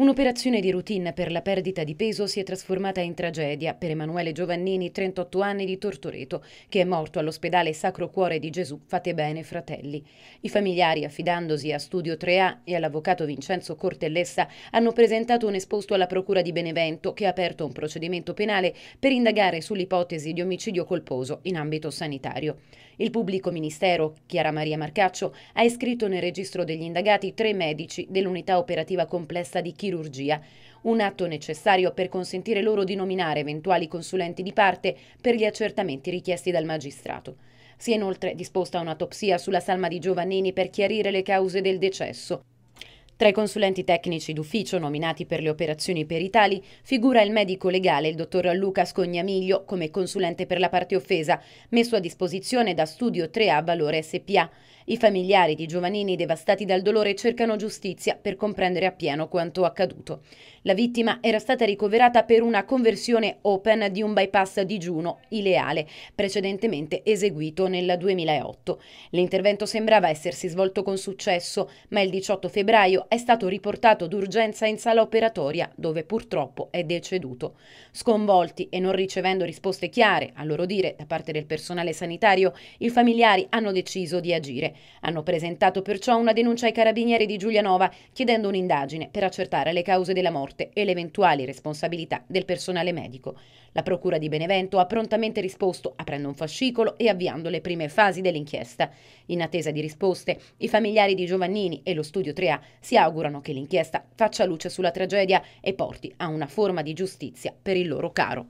Un'operazione di routine per la perdita di peso si è trasformata in tragedia per Emanuele Giovannini, 38 anni di Tortoreto, che è morto all'ospedale Sacro Cuore di Gesù. Fate bene, fratelli. I familiari, affidandosi a Studio 3A e all'avvocato Vincenzo Cortellessa, hanno presentato un esposto alla Procura di Benevento che ha aperto un procedimento penale per indagare sull'ipotesi di omicidio colposo in ambito sanitario. Il pubblico ministero, Chiara Maria Marcaccio, ha iscritto nel registro degli indagati tre medici dell'unità operativa complessa di Chiuso chirurgia. Un atto necessario per consentire loro di nominare eventuali consulenti di parte per gli accertamenti richiesti dal magistrato. Si è inoltre disposta un'autopsia sulla salma di Giovannini per chiarire le cause del decesso. Tra i consulenti tecnici d'ufficio nominati per le operazioni peritali figura il medico legale, il dottor Luca Scognamiglio, come consulente per la parte offesa, messo a disposizione da Studio 3A Valore SPA. I familiari di giovanini devastati dal dolore cercano giustizia per comprendere appieno quanto accaduto. La vittima era stata ricoverata per una conversione open di un bypass digiuno ileale, precedentemente eseguito nel 2008. L'intervento sembrava essersi svolto con successo, ma il 18 febbraio è stato riportato d'urgenza in sala operatoria dove purtroppo è deceduto. Sconvolti e non ricevendo risposte chiare, a loro dire, da parte del personale sanitario, i familiari hanno deciso di agire. Hanno presentato perciò una denuncia ai carabinieri di Giulianova chiedendo un'indagine per accertare le cause della morte e le eventuali responsabilità del personale medico. La Procura di Benevento ha prontamente risposto aprendo un fascicolo e avviando le prime fasi dell'inchiesta. In attesa di risposte, i familiari di Giovannini e lo Studio 3A si augurano che l'inchiesta faccia luce sulla tragedia e porti a una forma di giustizia per il loro caro.